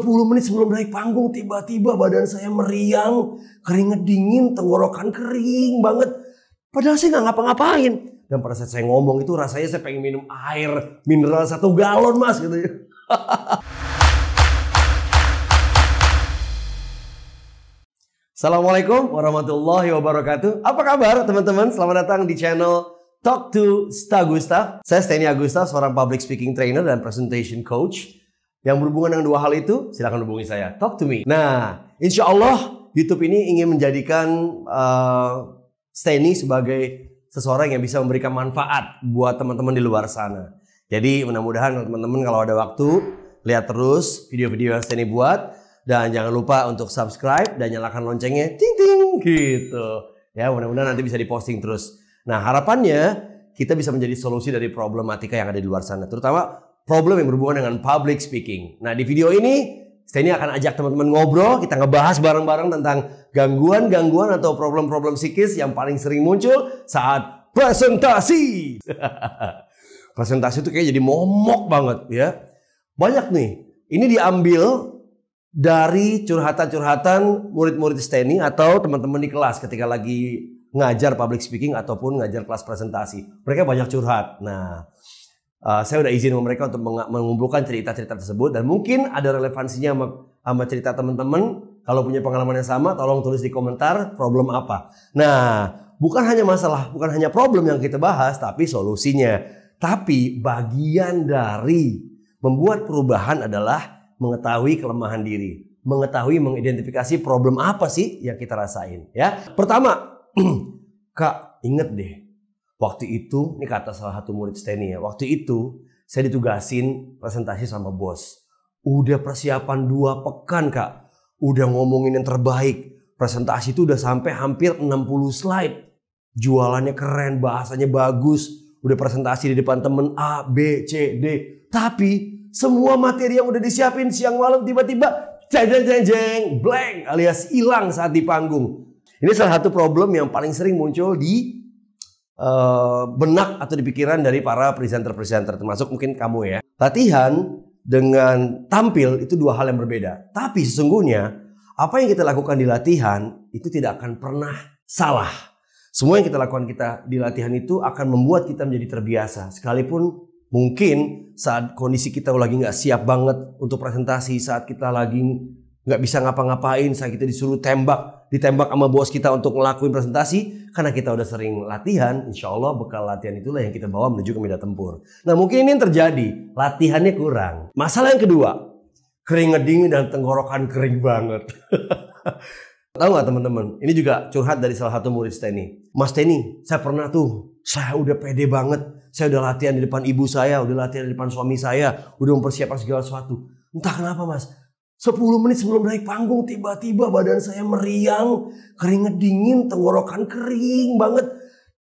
10 menit sebelum naik panggung tiba-tiba badan saya meriang, keringet dingin, tenggorokan kering banget. Padahal saya nggak ngapa-ngapain. Dan pada saat saya ngomong itu rasanya saya pengen minum air mineral satu galon mas gitu ya. Assalamualaikum warahmatullahi wabarakatuh. Apa kabar teman-teman? Selamat datang di channel Talk to Stagusta. Saya Steny Agusta, seorang public speaking trainer dan presentation coach. Yang berhubungan dengan dua hal itu, silahkan hubungi saya. Talk to me. Nah, insya Allah YouTube ini ingin menjadikan uh, eh, Steny sebagai seseorang yang bisa memberikan manfaat buat teman-teman di luar sana. Jadi mudah-mudahan teman-teman kalau ada waktu, lihat terus video-video yang Steny buat. Dan jangan lupa untuk subscribe dan nyalakan loncengnya. Ting ting gitu. Ya mudah-mudahan nanti bisa diposting terus. Nah harapannya kita bisa menjadi solusi dari problematika yang ada di luar sana. Terutama problem yang berhubungan dengan public speaking. Nah, di video ini ini akan ajak teman-teman ngobrol, kita ngebahas bareng-bareng tentang gangguan-gangguan atau problem-problem psikis yang paling sering muncul saat presentasi. presentasi itu kayak jadi momok banget ya. Banyak nih. Ini diambil dari curhatan-curhatan murid-murid Steny atau teman-teman di kelas ketika lagi ngajar public speaking ataupun ngajar kelas presentasi. Mereka banyak curhat. Nah, uh, saya udah izin sama mereka untuk mengumpulkan cerita-cerita tersebut dan mungkin ada relevansinya sama, sama cerita teman-teman. Kalau punya pengalaman yang sama, tolong tulis di komentar problem apa. Nah, bukan hanya masalah, bukan hanya problem yang kita bahas, tapi solusinya. Tapi bagian dari membuat perubahan adalah mengetahui kelemahan diri, mengetahui mengidentifikasi problem apa sih yang kita rasain, ya. Pertama, Kak, inget deh, Waktu itu, ini kata salah satu murid Steny ya, waktu itu saya ditugasin presentasi sama bos. Udah persiapan dua pekan kak, udah ngomongin yang terbaik. Presentasi itu udah sampai hampir 60 slide. Jualannya keren, bahasanya bagus. Udah presentasi di depan temen A, B, C, D. Tapi semua materi yang udah disiapin siang malam tiba-tiba jeng jeng jeng blank alias hilang saat di panggung. Ini salah satu problem yang paling sering muncul di Eh, benak atau di pikiran dari para presenter-presenter termasuk mungkin kamu ya. Latihan dengan tampil itu dua hal yang berbeda. Tapi sesungguhnya apa yang kita lakukan di latihan itu tidak akan pernah salah. Semua yang kita lakukan kita di latihan itu akan membuat kita menjadi terbiasa. Sekalipun mungkin saat kondisi kita lagi nggak siap banget untuk presentasi, saat kita lagi nggak bisa ngapa-ngapain saat kita disuruh tembak ditembak sama bos kita untuk ngelakuin presentasi karena kita udah sering latihan insya Allah bekal latihan itulah yang kita bawa menuju ke medan tempur nah mungkin ini yang terjadi latihannya kurang masalah yang kedua keringet dingin dan tenggorokan kering banget tahu nggak teman-teman ini juga curhat dari salah satu murid Steny. Mas Teni saya pernah tuh saya udah pede banget saya udah latihan di depan ibu saya udah latihan di depan suami saya udah mempersiapkan segala sesuatu entah kenapa mas 10 menit sebelum naik panggung tiba-tiba badan saya meriang, keringet dingin, tenggorokan kering banget.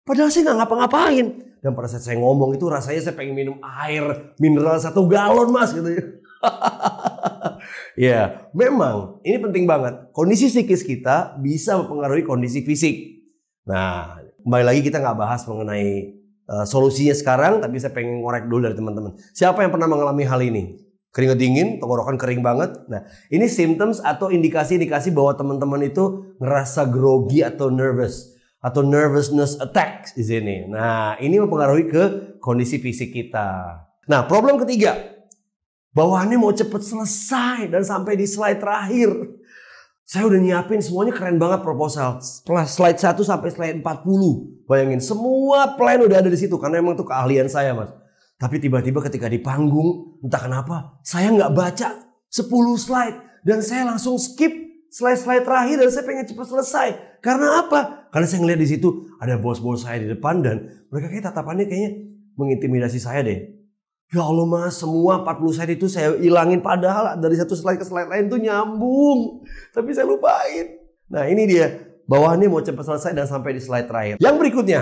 Padahal saya nggak ngapa-ngapain. Dan pada saat saya ngomong itu rasanya saya pengen minum air mineral satu galon mas gitu ya. ya, memang ini penting banget. Kondisi psikis kita bisa mempengaruhi kondisi fisik. Nah, kembali lagi kita nggak bahas mengenai uh, solusinya sekarang, tapi saya pengen ngorek dulu dari teman-teman. Siapa yang pernah mengalami hal ini? Keringat dingin, tenggorokan kering banget. Nah, ini symptoms atau indikasi-indikasi bahwa teman-teman itu ngerasa grogi atau nervous atau nervousness attack di sini. Nah, ini mempengaruhi ke kondisi fisik kita. Nah, problem ketiga. Bawahannya mau cepet selesai dan sampai di slide terakhir. Saya udah nyiapin semuanya keren banget proposal. Slide 1 sampai slide 40. Bayangin semua plan udah ada di situ karena emang tuh keahlian saya, Mas. Tapi tiba-tiba ketika di panggung, entah kenapa, saya nggak baca 10 slide. Dan saya langsung skip slide-slide terakhir dan saya pengen cepat selesai. Karena apa? Karena saya ngeliat di situ ada bos-bos saya di depan dan mereka kayak tatapannya kayaknya mengintimidasi saya deh. Ya Allah mas, semua 40 slide itu saya ilangin padahal dari satu slide ke slide lain tuh nyambung. Tapi saya lupain. Nah ini dia, bawahannya mau cepat selesai dan sampai di slide terakhir. Yang berikutnya,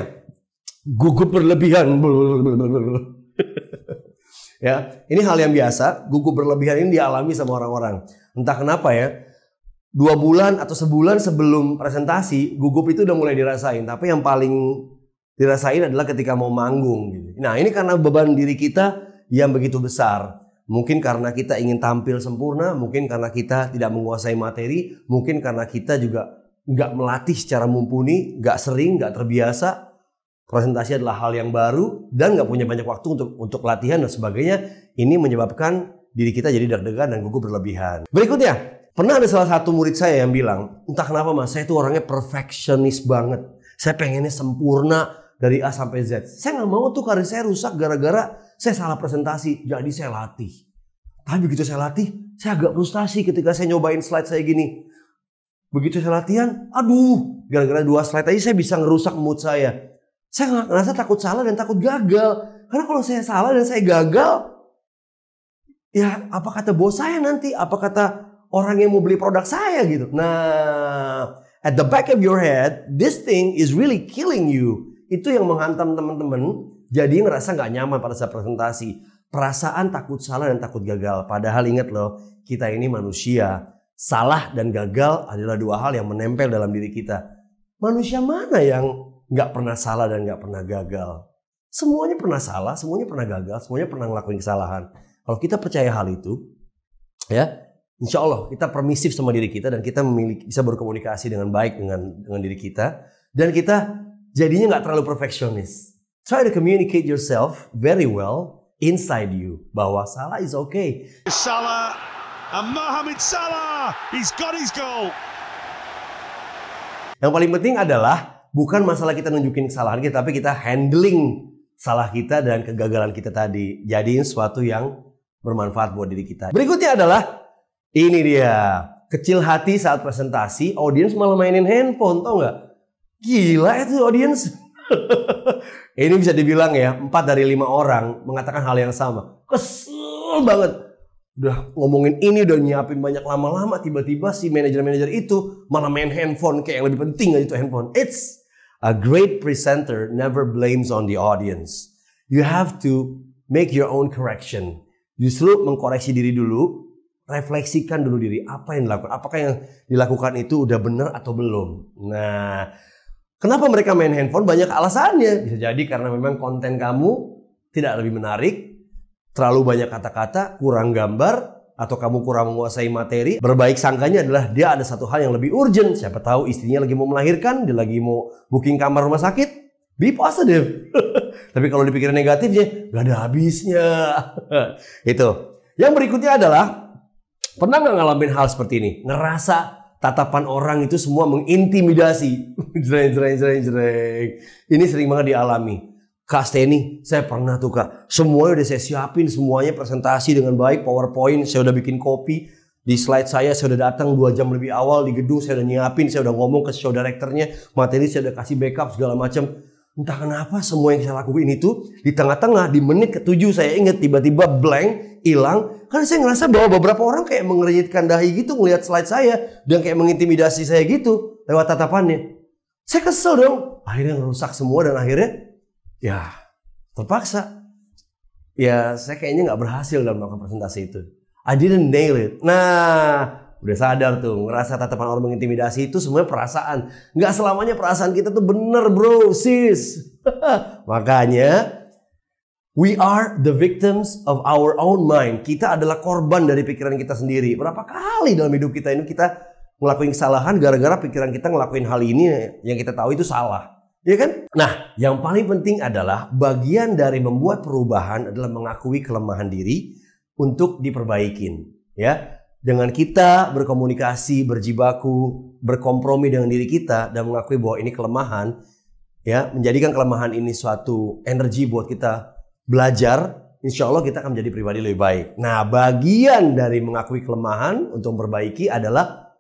gugup berlebihan. Blablabla. Ya, ini hal yang biasa. Gugup berlebihan ini dialami sama orang-orang. Entah kenapa ya. Dua bulan atau sebulan sebelum presentasi, gugup itu udah mulai dirasain. Tapi yang paling dirasain adalah ketika mau manggung. Gitu. Nah, ini karena beban diri kita yang begitu besar. Mungkin karena kita ingin tampil sempurna, mungkin karena kita tidak menguasai materi, mungkin karena kita juga nggak melatih secara mumpuni, nggak sering, nggak terbiasa, Presentasi adalah hal yang baru dan nggak punya banyak waktu untuk untuk latihan dan sebagainya. Ini menyebabkan diri kita jadi deg-degan dan gugup berlebihan. Berikutnya, pernah ada salah satu murid saya yang bilang, entah kenapa mas, saya itu orangnya perfectionist banget. Saya pengennya sempurna dari A sampai Z. Saya nggak mau tuh karir saya rusak gara-gara saya salah presentasi. Jadi saya latih. Tapi begitu saya latih, saya agak frustasi ketika saya nyobain slide saya gini. Begitu saya latihan, aduh, gara-gara dua slide aja saya bisa ngerusak mood saya. Saya ngerasa takut salah dan takut gagal. Karena kalau saya salah dan saya gagal, ya apa kata bos saya nanti? Apa kata orang yang mau beli produk saya gitu? Nah, at the back of your head, this thing is really killing you. Itu yang menghantam teman-teman jadi ngerasa nggak nyaman pada saat presentasi. Perasaan takut salah dan takut gagal. Padahal ingat loh, kita ini manusia. Salah dan gagal adalah dua hal yang menempel dalam diri kita. Manusia mana yang nggak pernah salah dan nggak pernah gagal. Semuanya pernah salah, semuanya pernah gagal, semuanya pernah ngelakuin kesalahan. Kalau kita percaya hal itu, ya Insya Allah kita permisif sama diri kita dan kita memiliki, bisa berkomunikasi dengan baik dengan dengan diri kita dan kita jadinya nggak terlalu perfeksionis. Try to communicate yourself very well inside you bahwa salah is okay. Salah and Mohamed Salah, he's got his goal. Yang paling penting adalah bukan masalah kita nunjukin kesalahan kita, tapi kita handling salah kita dan kegagalan kita tadi. Jadiin sesuatu yang bermanfaat buat diri kita. Berikutnya adalah ini dia. Kecil hati saat presentasi, audiens malah mainin handphone, tau nggak? Gila itu audiens. ini bisa dibilang ya, 4 dari 5 orang mengatakan hal yang sama. Kesel banget udah ngomongin ini udah nyiapin banyak lama-lama tiba-tiba si manajer-manajer itu malah main handphone kayak yang lebih penting aja itu handphone it's A great presenter never blames on the audience. You have to make your own correction. Justru mengkoreksi diri dulu, refleksikan dulu diri apa yang dilakukan. Apakah yang dilakukan itu udah benar atau belum? Nah, kenapa mereka main handphone? Banyak alasannya. Bisa jadi karena memang konten kamu tidak lebih menarik, terlalu banyak kata-kata, kurang gambar, atau kamu kurang menguasai materi, berbaik sangkanya adalah dia ada satu hal yang lebih urgent. Siapa tahu istrinya lagi mau melahirkan, dia lagi mau booking kamar rumah sakit. Be positive. Tapi kalau dipikir negatifnya, gak ada habisnya. Itu. Yang berikutnya adalah, pernah gak ngalamin hal seperti ini? Ngerasa tatapan orang itu semua mengintimidasi. Jereng jereng jereng jereng. Ini sering banget dialami Kak Steny, saya pernah tuh kak. Semuanya udah saya siapin, semuanya presentasi dengan baik, powerpoint, saya udah bikin kopi. Di slide saya, saya udah datang dua jam lebih awal di gedung, saya udah nyiapin, saya udah ngomong ke show directornya, materi saya udah kasih backup segala macam. Entah kenapa semua yang saya lakuin itu di tengah-tengah, di menit ketujuh saya inget tiba-tiba blank, hilang. Karena saya ngerasa bahwa beberapa orang kayak mengerjitkan dahi gitu ngelihat slide saya dan kayak mengintimidasi saya gitu lewat tatapannya. Saya kesel dong. Akhirnya ngerusak semua dan akhirnya ya terpaksa ya saya kayaknya nggak berhasil dalam melakukan presentasi itu. I didn't nail it. Nah, udah sadar tuh, ngerasa tatapan orang mengintimidasi itu semuanya perasaan. Nggak selamanya perasaan kita tuh bener bro, sis. Makanya, we are the victims of our own mind. Kita adalah korban dari pikiran kita sendiri. Berapa kali dalam hidup kita ini kita ngelakuin kesalahan gara-gara pikiran kita ngelakuin hal ini yang kita tahu itu salah. Ya kan? Nah, yang paling penting adalah bagian dari membuat perubahan adalah mengakui kelemahan diri untuk diperbaikin, ya. Dengan kita berkomunikasi, berjibaku, berkompromi dengan diri kita dan mengakui bahwa ini kelemahan, ya, menjadikan kelemahan ini suatu energi buat kita belajar, insya Allah kita akan menjadi pribadi lebih baik. Nah, bagian dari mengakui kelemahan untuk memperbaiki adalah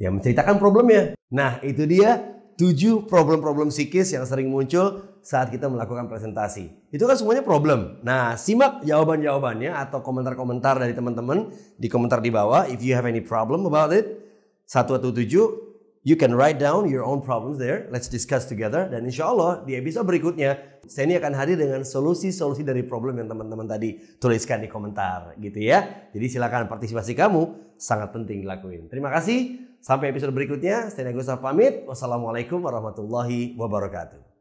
ya menceritakan problemnya. Nah, itu dia Tujuh problem-problem psikis yang sering muncul saat kita melakukan presentasi. Itu kan semuanya problem. Nah, simak jawaban-jawabannya atau komentar-komentar dari teman-teman di komentar di bawah if you have any problem about it. satu atau tujuh. You can write down your own problems there. Let's discuss together. Dan insya Allah di episode berikutnya, saya ini akan hadir dengan solusi-solusi dari problem yang teman-teman tadi tuliskan di komentar gitu ya. Jadi silakan partisipasi kamu sangat penting dilakuin. Terima kasih. Sampai episode berikutnya. Saya Nagosa pamit. Wassalamualaikum warahmatullahi wabarakatuh.